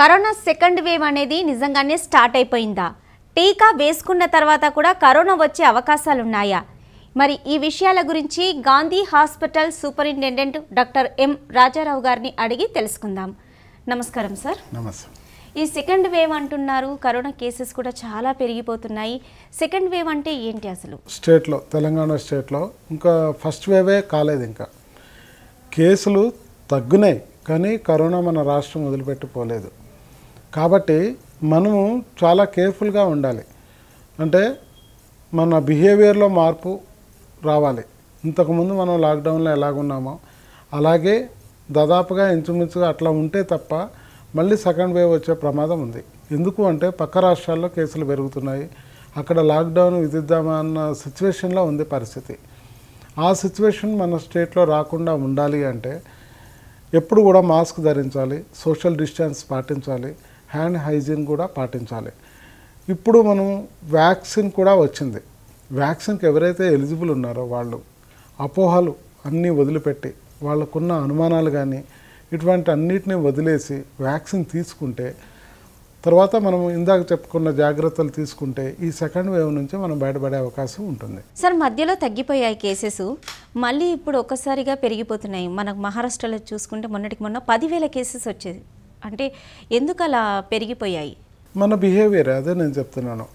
Corona second wave అనేది నిజంగానే start అయిపోయిందా టీకా వేసుకున్న తర్వాత కూడా కరోనా వచ్చే అవకాశాలున్నాయా మరి ఈ విషయాల గురించి Gandhi hospital superintendent doctor M Rajarao గారిని అడిగి తెలుసుకుందాం నమస్కారం సార్ నమస్కారం ఈ సెకండ్ వేవ్ అంటున్నారు కరోనా కేసెస్ కూడా చాలా పెరిగిపోతున్నాయి సెకండ్ వేవ్ అంటే ఏంటి అసలు స్టేట్లో తెలంగాణ స్టేట్లో ఇంకా ఫస్ట్ వేవే కాలేదు ఇంకా కేసులు తగ్గునాయి కానీ కరోనా మన రాష్ట్రం వదిలిపెట్టుకోలేదు కాబట్టి మనము చాలా కేర్ఫుల్గా ఉండాలి అంటే మన బిహేవియర్లో మార్పు రావాలి ఇంతకుముందు మనం లాక్డౌన్లో ఎలాగున్నామో అలాగే దాదాపుగా ఇంచుమించుగా అట్లా ఉంటే తప్ప మళ్ళీ సెకండ్ వేవ్ వచ్చే ప్రమాదం ఉంది ఎందుకు అంటే పక్క రాష్ట్రాల్లో కేసులు పెరుగుతున్నాయి అక్కడ లాక్డౌన్ విధిద్దామన్న సిచ్యువేషన్లో ఉంది పరిస్థితి ఆ సిచ్యువేషన్ మన స్టేట్లో రాకుండా ఉండాలి అంటే ఎప్పుడు కూడా మాస్క్ ధరించాలి సోషల్ డిస్టెన్స్ పాటించాలి హ్యాండ్ హైజీన్ కూడా పాటించాలి ఇప్పుడు మనం వ్యాక్సిన్ కూడా వచ్చింది వ్యాక్సిన్కి ఎవరైతే ఎలిజిబుల్ ఉన్నారో వాళ్ళు అపోహలు అన్నీ వదిలిపెట్టి వాళ్ళకున్న అనుమానాలు కానీ ఇటువంటి అన్నిటిని వదిలేసి వ్యాక్సిన్ తీసుకుంటే తర్వాత మనం ఇందాక చెప్పుకున్న జాగ్రత్తలు తీసుకుంటే ఈ సెకండ్ వేవ్ నుంచి మనం బయటపడే అవకాశం ఉంటుంది సార్ మధ్యలో తగ్గిపోయాయి కేసెస్ మళ్ళీ ఇప్పుడు ఒక్కసారిగా పెరిగిపోతున్నాయి మనకు మహారాష్ట్రలో చూసుకుంటే మొన్నటికి మొన్న పదివేల కేసెస్ వచ్చేది అంటే ఎందుకు అలా పెరిగిపోయాయి మన బిహేవియర్ అదే నేను చెప్తున్నాను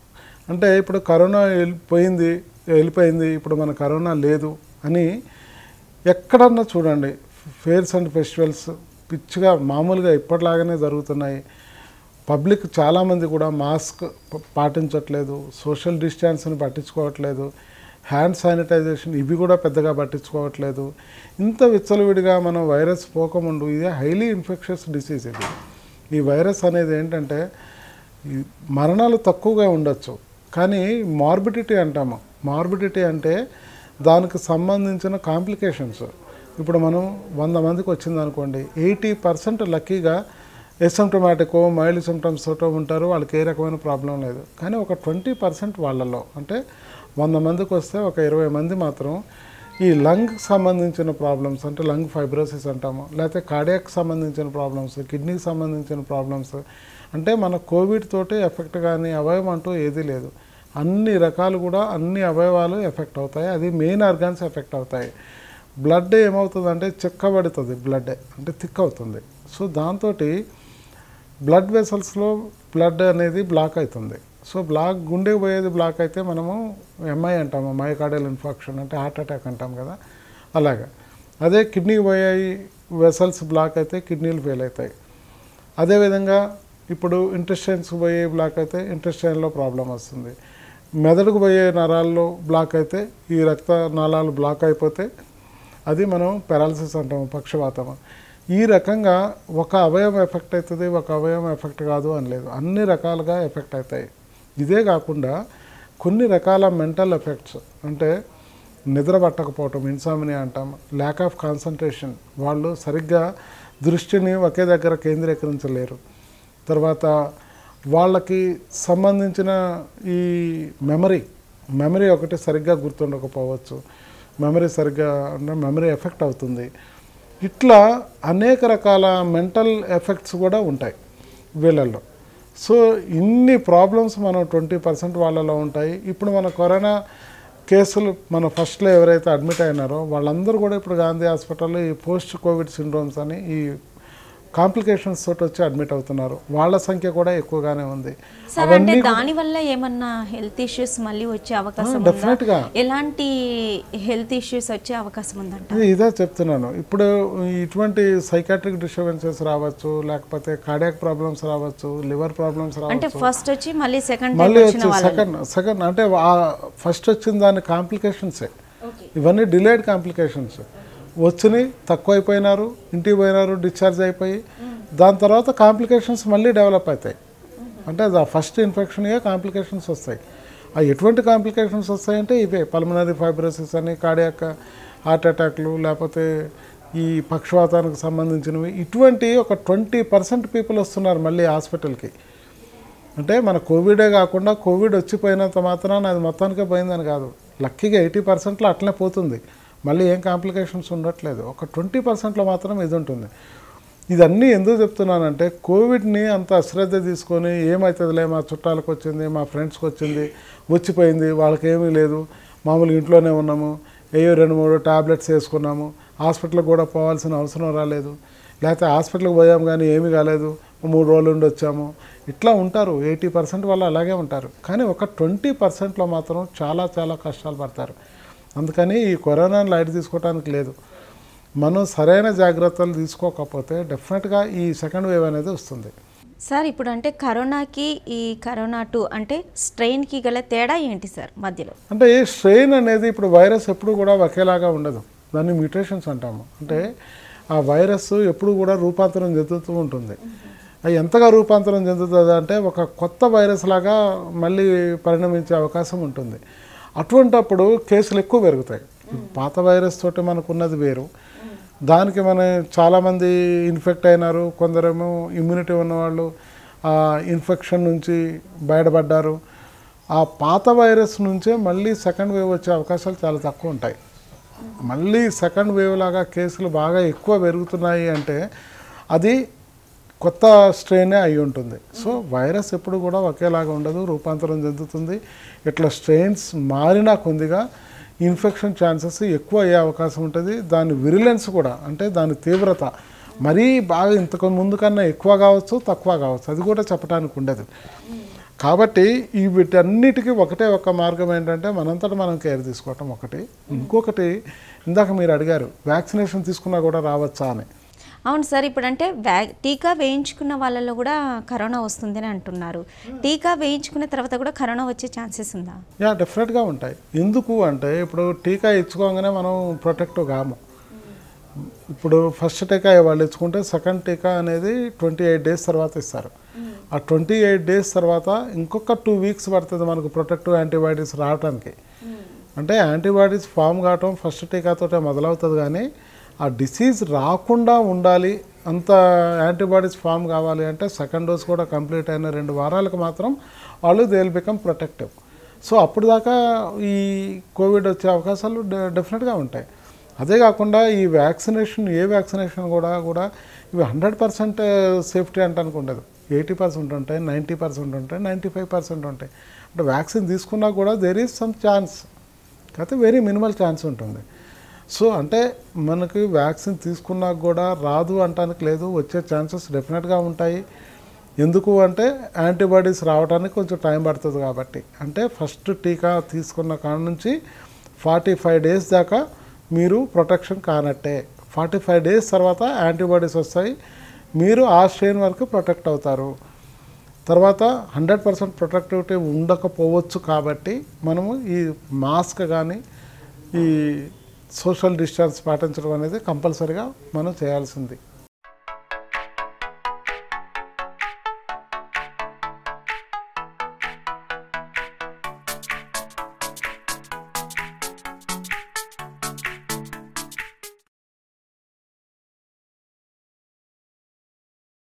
అంటే ఇప్పుడు కరోనా వెళ్ళిపోయింది వెళ్ళిపోయింది ఇప్పుడు మన కరోనా లేదు అని ఎక్కడన్నా చూడండి ఫేర్స్ అండ్ ఫెస్టివల్స్ పిచ్చిగా మామూలుగా ఇప్పటిలాగానే జరుగుతున్నాయి పబ్లిక్ చాలామంది కూడా మాస్క్ పాటించట్లేదు సోషల్ డిస్టెన్స్ని పట్టించుకోవట్లేదు హ్యాండ్ శానిటైజేషన్ ఇవి కూడా పెద్దగా పట్టించుకోవట్లేదు ఇంత విచ్చలవిడిగా మనం వైరస్ పోకముండు ఇది హైలీ ఇన్ఫెక్షస్ డిసీజ్ ఇది ఈ వైరస్ అనేది ఏంటంటే మరణాలు తక్కువగా ఉండొచ్చు కానీ మార్బిడిటీ అంటాము మార్బిడిటీ అంటే దానికి సంబంధించిన కాంప్లికేషన్స్ ఇప్పుడు మనం వంద మందికి వచ్చిందనుకోండి ఎయిటీ పర్సెంట్ లక్కీగా ఎసిమ్టమాటిక్ మైల్డ్ సిమ్టమ్స్ తోటో ఉంటారు వాళ్ళకి ఏ రకమైన ప్రాబ్లం లేదు కానీ ఒక ట్వంటీ పర్సెంట్ వాళ్ళలో అంటే వంద మందికి వస్తే ఒక ఇరవై మంది మాత్రం ఈ లంగ్కి సంబంధించిన ప్రాబ్లమ్స్ అంటే లంగ్ ఫైబ్రోసిస్ అంటాము లేకపోతే కార్డియాక్ సంబంధించిన ప్రాబ్లమ్స్ కిడ్నీకి సంబంధించిన ప్రాబ్లమ్స్ అంటే మన కోవిడ్ తోటి ఎఫెక్ట్ కానీ అవయవం అంటూ ఏదీ లేదు అన్ని రకాలు కూడా అన్ని అవయవాలు ఎఫెక్ట్ అవుతాయి అది మెయిన్ ఆర్గాన్స్ ఎఫెక్ట్ అవుతాయి బ్లడ్ ఏమవుతుందంటే చిక్కబడుతుంది బ్లడ్ అంటే థిక్ అవుతుంది సో దాంతో బ్లడ్ వెసల్స్లో బ్లడ్ అనేది బ్లాక్ అవుతుంది సో బ్లాక్ గుండె పోయేది బ్లాక్ అయితే మనము ఎంఐ అంటాము మైకార్డియల్ ఇన్ఫాక్షన్ అంటే హార్ట్ అటాక్ అంటాం కదా అలాగ అదే కిడ్నీ పోయాయి వెసల్స్ బ్లాక్ అయితే కిడ్నీలు ఫెయిల్ అవుతాయి అదేవిధంగా ఇప్పుడు ఇంట్రెస్టైన్స్ పోయే బ్లాక్ అయితే ఇంట్రెస్టైన్లో ప్రాబ్లం వస్తుంది మెదడుకు పోయే నరాల్లో బ్లాక్ అయితే ఈ రక్త నాళాలు బ్లాక్ అయిపోతే అది మనం పెరాలసిస్ అంటాము పక్షవాతం ఈ రకంగా ఒక అవయవం ఎఫెక్ట్ అవుతుంది ఒక అవయవం ఎఫెక్ట్ కాదు అని లేదు అన్ని రకాలుగా ఎఫెక్ట్ అవుతాయి ఇదే కాకుండా కొన్ని రకాల మెంటల్ ఎఫెక్ట్స్ అంటే నిద్ర పట్టకపోవటం ఇన్సామిని అంటాం ల్యాక్ ఆఫ్ కాన్సన్ట్రేషన్ వాళ్ళు సరిగ్గా దృష్టిని ఒకే దగ్గర కేంద్రీకరించలేరు తర్వాత వాళ్ళకి సంబంధించిన ఈ మెమరీ మెమరీ ఒకటి సరిగ్గా గుర్తుండకపోవచ్చు మెమరీ సరిగ్గా అంటే మెమరీ ఎఫెక్ట్ అవుతుంది ఇట్లా అనేక రకాల మెంటల్ ఎఫెక్ట్స్ కూడా ఉంటాయి వీళ్ళల్లో సో ఇన్ని ప్రాబ్లమ్స్ మనం ట్వంటీ పర్సెంట్ వాళ్ళలో ఉంటాయి ఇప్పుడు మన కరోనా కేసులు మన ఫస్ట్లో ఎవరైతే అడ్మిట్ అయినారో వాళ్ళందరూ కూడా ఇప్పుడు గాంధీ హాస్పిటల్లో ఈ పోస్ట్ కోవిడ్ సిండ్రోమ్స్ అని ఈ కాంప్లికేషన్స్ తోటి వచ్చి అడ్మిట్ అవుతున్నారు వాళ్ళ సంఖ్య కూడా ఎక్కువగానే ఉంది దానివల్ల ఏమన్నా హెల్త్ ఇష్యూస్ మళ్ళీ వచ్చే అవకాశం డెఫినెట్ గా ఎలాంటి హెల్త్ ఇష్యూస్ వచ్చే అవకాశం ఉందంటే ఇదే చెప్తున్నాను ఇప్పుడు ఇటువంటి సైకాట్రిక్ డిస్టర్బెన్సెస్ రావచ్చు లేకపోతే కార్డియాక్ ప్రాబ్లమ్స్ రావచ్చు లివర్ ప్రాబ్లమ్స్ రావచ్చు అంటే ఫస్ట్ వచ్చి మళ్ళీ సెకండ్ మళ్ళీ వచ్చి సెకండ్ సెకండ్ అంటే ఫస్ట్ వచ్చిన దాని కాంప్లికేషన్స్ ఇవన్నీ డిలేడ్ కాంప్లికేషన్స్ వచ్చినాయి తక్కువైపోయినారు ఇంటికి పోయినారు డిశ్చార్జ్ అయిపోయి దాని తర్వాత కాంప్లికేషన్స్ మళ్ళీ డెవలప్ అవుతాయి అంటే అది ఆ ఫస్ట్ ఇన్ఫెక్షన్గా కాంప్లికేషన్స్ వస్తాయి ఆ ఎటువంటి కాంప్లికేషన్స్ వస్తాయంటే ఇవే పల్మనరీ ఫైబ్రోసిస్ అని కార్డియాక్ హార్ట్ అటాక్లు లేకపోతే ఈ పక్షవాతానికి సంబంధించినవి ఇటువంటి ఒక ట్వంటీ పర్సెంట్ పీపుల్ వస్తున్నారు మళ్ళీ హాస్పిటల్కి అంటే మన కోవిడే కాకుండా కోవిడ్ వచ్చిపోయినంత మాత్రాన అది మొత్తానికే పోయిందని కాదు లక్కీగా ఎయిటీ పర్సెంట్లో అట్లనే పోతుంది మళ్ళీ ఏం కాంప్లికేషన్స్ ఉండట్లేదు ఒక ట్వంటీ పర్సెంట్లో మాత్రం ఇది ఉంటుంది ఇదన్నీ ఎందుకు చెప్తున్నానంటే కోవిడ్ని అంత అశ్రద్ధ తీసుకొని ఏమవుతుందిలే మా చుట్టాలకు వచ్చింది మా ఫ్రెండ్స్కి వచ్చింది వచ్చిపోయింది వాళ్ళకేమీ లేదు మామూలుగా ఇంట్లోనే ఉన్నాము ఏయో రెండు మూడు టాబ్లెట్స్ వేసుకున్నాము హాస్పిటల్కి కూడా పోవాల్సిన అవసరం రాలేదు లేకపోతే హాస్పిటల్కి పోయాం కానీ ఏమీ కాలేదు మూడు రోజులు ఉండి వచ్చాము ఇట్లా ఉంటారు ఎయిటీ పర్సెంట్ వాళ్ళు అలాగే ఉంటారు కానీ ఒక ట్వంటీ పర్సెంట్లో మాత్రం చాలా చాలా కష్టాలు పడతారు అందుకని ఈ కరోనాను లైట్ తీసుకోవడానికి లేదు మనం సరైన జాగ్రత్తలు తీసుకోకపోతే డెఫినెట్గా ఈ సెకండ్ వేవ్ అనేది వస్తుంది సార్ ఇప్పుడు అంటే కరోనాకి ఈ కరోనా టూ అంటే స్ట్రెయిన్కి గల తేడా ఏంటి సార్ మధ్యలో అంటే స్ట్రెయిన్ అనేది ఇప్పుడు వైరస్ ఎప్పుడు కూడా ఒకేలాగా ఉండదు దాన్ని మ్యూటేషన్స్ అంటాము అంటే ఆ వైరస్ ఎప్పుడు కూడా రూపాంతరం చెందుతూ ఉంటుంది అది ఎంతగా రూపాంతరం చెందుతుంది అంటే ఒక కొత్త వైరస్ లాగా మళ్ళీ పరిణమించే అవకాశం ఉంటుంది అటువంటప్పుడు కేసులు ఎక్కువ పెరుగుతాయి పాత వైరస్ తోటి మనకున్నది వేరు దానికి మన చాలామంది ఇన్ఫెక్ట్ అయినారు కొందరేమో ఇమ్యూనిటీ ఉన్నవాళ్ళు ఇన్ఫెక్షన్ నుంచి బయటపడ్డారు ఆ పాత వైరస్ నుంచే మళ్ళీ సెకండ్ వేవ్ వచ్చే అవకాశాలు చాలా తక్కువ ఉంటాయి మళ్ళీ సెకండ్ వేవ్ లాగా కేసులు బాగా ఎక్కువ పెరుగుతున్నాయి అంటే అది కొత్త స్ట్రెయినే అయి ఉంటుంది సో వైరస్ ఎప్పుడు కూడా ఒకేలాగా ఉండదు రూపాంతరం చెందుతుంది ఇట్లా స్ట్రెయిన్స్ మారినా కొద్దిగా ఇన్ఫెక్షన్ ఛాన్సెస్ ఎక్కువ అయ్యే అవకాశం ఉంటుంది దాని విరిలెన్స్ కూడా అంటే దాని తీవ్రత మరీ బాగా ఇంతకు ముందు కన్నా ఎక్కువ కావచ్చు తక్కువ కావచ్చు అది కూడా చెప్పడానికి ఉండదు కాబట్టి ఈ వీటన్నిటికీ ఒకటే ఒక మార్గం ఏంటంటే మనంతటా మనం కేర్ తీసుకోవటం ఒకటి ఇంకొకటి ఇందాక మీరు అడిగారు వ్యాక్సినేషన్ తీసుకున్నా కూడా రావచ్చా అని అవును సార్ ఇప్పుడంటే అంటే టీకా వేయించుకున్న వాళ్ళలో కూడా కరోనా వస్తుందని అంటున్నారు hmm. టీకా వేయించుకున్న తర్వాత కూడా కరోనా వచ్చే ఛాన్సెస్ ఉందా యా డెఫినెట్గా ఉంటాయి ఎందుకు అంటే ఇప్పుడు టీకా ఇచ్చుకోగానే మనం ప్రొటెక్ట్ కాము hmm. ఇప్పుడు ఫస్ట్ టీకా వాళ్ళు ఇచ్చుకుంటే సెకండ్ టీకా అనేది ట్వంటీ ఎయిట్ డేస్ తర్వాత ఇస్తారు hmm. ఆ ట్వంటీ ఎయిట్ డేస్ తర్వాత ఇంకొక టూ వీక్స్ పడుతుంది మనకు ప్రొటెక్టివ్ యాంటీబయాటిక్స్ రావడానికి అంటే యాంటీబయాటిక్స్ ఫామ్ కావటం ఫస్ట్ టీకాతో మొదలవుతుంది కానీ ఆ డిసీజ్ రాకుండా ఉండాలి అంత యాంటీబాడీస్ ఫామ్ కావాలి అంటే సెకండ్ డోస్ కూడా కంప్లీట్ అయిన రెండు వారాలకు మాత్రం వాళ్ళు దేల్ బికమ్ ప్రొటెక్టివ్ సో అప్పుడు దాకా ఈ కోవిడ్ వచ్చే అవకాశాలు డెఫినెట్గా ఉంటాయి అదే కాకుండా ఈ వ్యాక్సినేషన్ ఏ వ్యాక్సినేషన్ కూడా కూడా ఇవి హండ్రెడ్ పర్సెంట్ సేఫ్టీ అంటే అనుకుండదు ఎయిటీ పర్సెంట్ ఉంటాయి నైంటీ పర్సెంట్ ఉంటాయి నైంటీ ఫైవ్ పర్సెంట్ ఉంటాయి అంటే వ్యాక్సిన్ తీసుకున్నా కూడా దేర్ ఈజ్ సమ్ ఛాన్స్ కాకపోతే వెరీ మినిమల్ ఛాన్స్ ఉంటుంది సో అంటే మనకి వ్యాక్సిన్ తీసుకున్నా కూడా రాదు అంటానికి లేదు వచ్చే ఛాన్సెస్ డెఫినెట్గా ఉంటాయి ఎందుకు అంటే యాంటీబాడీస్ రావడానికి కొంచెం టైం పడుతుంది కాబట్టి అంటే ఫస్ట్ టీకా తీసుకున్న కాడ నుంచి ఫార్టీ ఫైవ్ డేస్ దాకా మీరు ప్రొటెక్షన్ కానట్టే ఫార్టీ ఫైవ్ డేస్ తర్వాత యాంటీబాడీస్ వస్తాయి మీరు ఆ స్ట్రెయిన్ వరకు ప్రొటెక్ట్ అవుతారు తర్వాత హండ్రెడ్ పర్సెంట్ ప్రొటెక్టివిటీ ఉండకపోవచ్చు కాబట్టి మనము ఈ మాస్క్ కానీ ఈ సోషల్ డిస్టెన్స్ పాటించడం అనేది కంపల్సరిగా మనం చేయాల్సింది